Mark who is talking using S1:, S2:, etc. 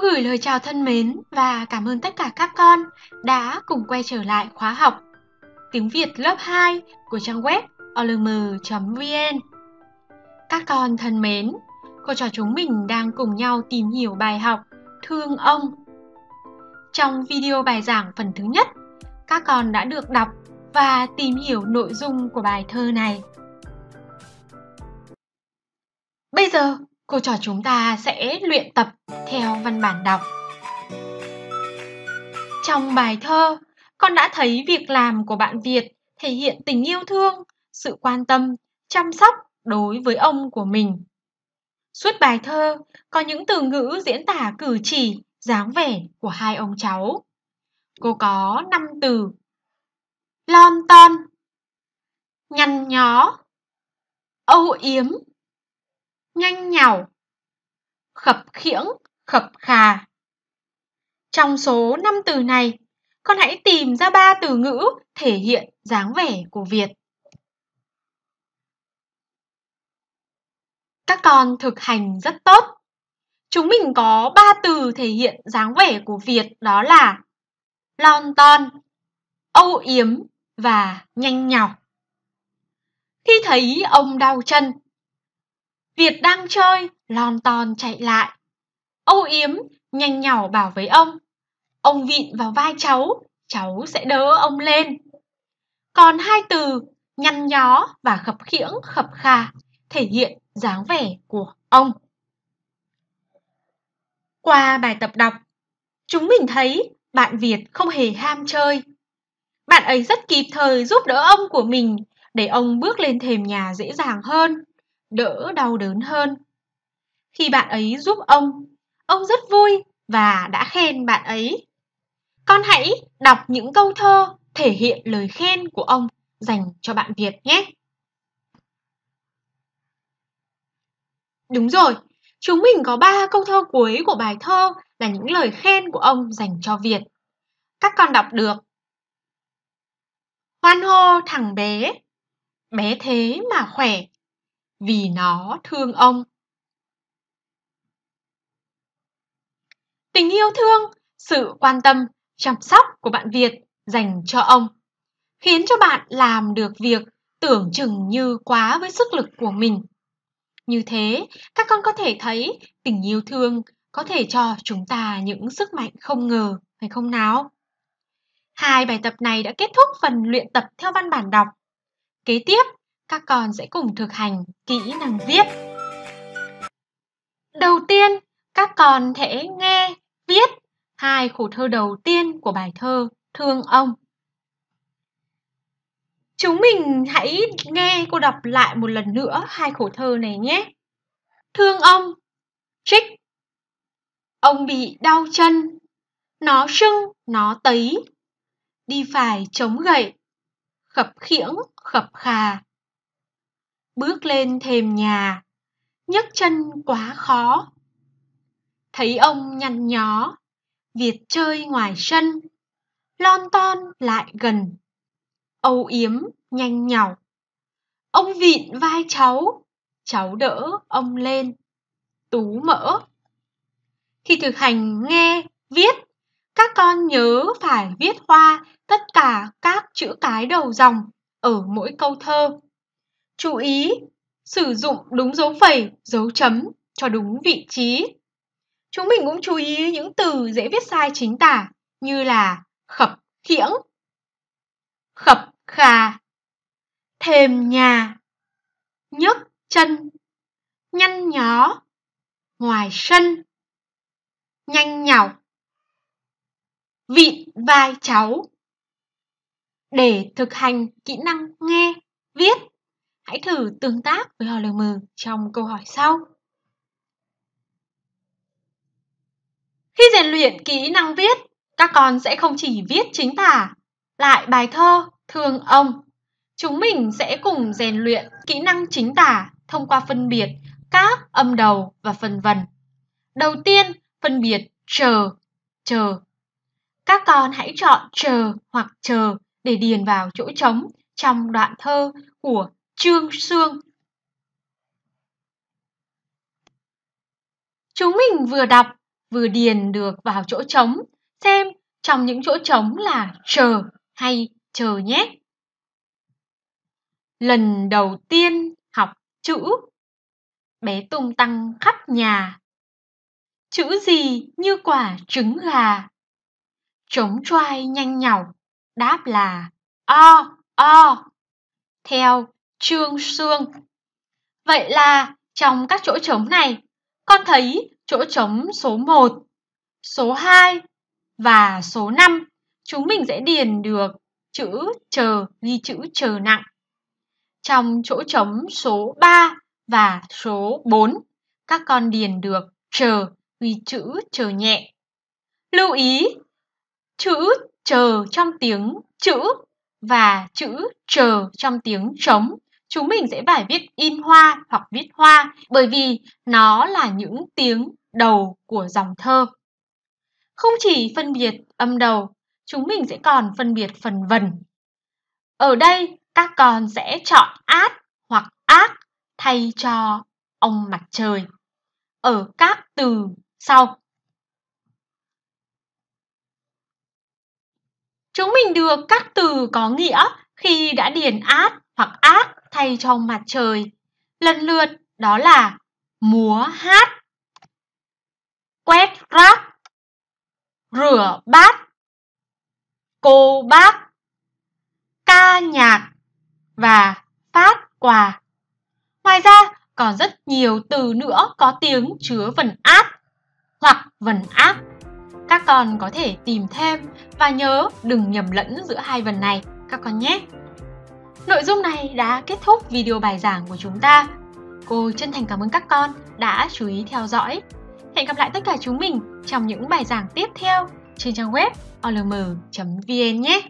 S1: Cô gửi lời chào thân mến và cảm ơn tất cả các con đã cùng quay trở lại khóa học tiếng Việt lớp 2 của trang web olm.vn. Các con thân mến, cô trò chúng mình đang cùng nhau tìm hiểu bài học Thương ông. Trong video bài giảng phần thứ nhất, các con đã được đọc và tìm hiểu nội dung của bài thơ này. Bây giờ Cô trò chúng ta sẽ luyện tập theo văn bản đọc. Trong bài thơ, con đã thấy việc làm của bạn Việt thể hiện tình yêu thương, sự quan tâm, chăm sóc đối với ông của mình. Suốt bài thơ có những từ ngữ diễn tả cử chỉ, dáng vẻ của hai ông cháu. Cô có năm từ. Lon ton, nhăn nhó, âu yếm, nhanh nhào, khập khiễng, khập khà. Trong số 5 từ này, con hãy tìm ra ba từ ngữ thể hiện dáng vẻ của Việt. Các con thực hành rất tốt. Chúng mình có ba từ thể hiện dáng vẻ của Việt đó là lon ton, âu yếm và nhanh nhọc. Khi thấy ông đau chân, Việt đang chơi, lon ton chạy lại. Âu Yếm nhanh nhỏ bảo với ông, ông vịn vào vai cháu, cháu sẽ đỡ ông lên. Còn hai từ nhăn nhó và khập khiễng khập khà thể hiện dáng vẻ của ông. Qua bài tập đọc, chúng mình thấy bạn Việt không hề ham chơi. Bạn ấy rất kịp thời giúp đỡ ông của mình để ông bước lên thềm nhà dễ dàng hơn đỡ đau đớn hơn. Khi bạn ấy giúp ông, ông rất vui và đã khen bạn ấy. Con hãy đọc những câu thơ thể hiện lời khen của ông dành cho bạn Việt nhé. Đúng rồi, chúng mình có 3 câu thơ cuối của bài thơ là những lời khen của ông dành cho Việt. Các con đọc được. Hoan hô thằng bé, bé thế mà khỏe, vì nó thương ông. Tình yêu thương, sự quan tâm, chăm sóc của bạn Việt dành cho ông khiến cho bạn làm được việc tưởng chừng như quá với sức lực của mình. Như thế, các con có thể thấy tình yêu thương có thể cho chúng ta những sức mạnh không ngờ, phải không nào? Hai bài tập này đã kết thúc phần luyện tập theo văn bản đọc. Kế tiếp các con sẽ cùng thực hành kỹ năng viết. Đầu tiên, các con thể nghe, viết hai khổ thơ đầu tiên của bài thơ Thương ông. Chúng mình hãy nghe cô đọc lại một lần nữa hai khổ thơ này nhé. Thương ông, trích. Ông bị đau chân, nó sưng, nó tấy. Đi phải chống gậy, khập khiễng, khập khà, bước lên thềm nhà nhấc chân quá khó thấy ông nhăn nhó việt chơi ngoài sân lon ton lại gần âu yếm nhanh nhảu ông vịn vai cháu cháu đỡ ông lên tú mỡ khi thực hành nghe viết các con nhớ phải viết hoa tất cả các chữ cái đầu dòng ở mỗi câu thơ Chú ý, sử dụng đúng dấu phẩy, dấu chấm cho đúng vị trí. Chúng mình cũng chú ý những từ dễ viết sai chính tả như là khập khiễng, khập khà, thềm nhà, nhấc chân, nhăn nhó, ngoài sân, nhanh nhảu, vịn vai cháu. Để thực hành kỹ năng nghe, viết Hãy thử tương tác với họ lời mừng trong câu hỏi sau. Khi rèn luyện kỹ năng viết, các con sẽ không chỉ viết chính tả, lại bài thơ, thương ông. Chúng mình sẽ cùng rèn luyện kỹ năng chính tả thông qua phân biệt các âm đầu và phần vần. Đầu tiên, phân biệt chờ, chờ. Các con hãy chọn chờ hoặc chờ để điền vào chỗ trống trong đoạn thơ của Trương Sương. Chúng mình vừa đọc, vừa điền được vào chỗ trống, xem trong những chỗ trống là chờ hay chờ nhé. Lần đầu tiên học chữ, bé tung tăng khắp nhà. Chữ gì như quả trứng gà. Trống trai nhanh nhảu, đáp là o o. Theo Trương xương Vậy là trong các chỗ trống này, con thấy chỗ trống số 1, số 2 và số 5, chúng mình sẽ điền được chữ chờ ghi chữ chờ nặng. Trong chỗ trống số 3 và số 4, các con điền được chờ ghi chữ chờ nhẹ. Lưu ý, chữ chờ trong tiếng chữ và chữ chờ trong tiếng trống chúng mình sẽ phải viết in hoa hoặc viết hoa bởi vì nó là những tiếng đầu của dòng thơ. Không chỉ phân biệt âm đầu, chúng mình sẽ còn phân biệt phần vần. Ở đây, các con sẽ chọn át hoặc ác thay cho ông mặt trời ở các từ sau. Chúng mình được các từ có nghĩa khi đã điền át hoặc ác thay cho mặt trời. Lần lượt đó là múa hát, quét rác, rửa bát, cô bác, ca nhạc và phát quà. Ngoài ra còn rất nhiều từ nữa có tiếng chứa vần áp hoặc vần áp Các con có thể tìm thêm và nhớ đừng nhầm lẫn giữa hai vần này các con nhé. Nội dung này đã kết thúc video bài giảng của chúng ta. Cô chân thành cảm ơn các con đã chú ý theo dõi. Hẹn gặp lại tất cả chúng mình trong những bài giảng tiếp theo trên trang web olm.vn nhé!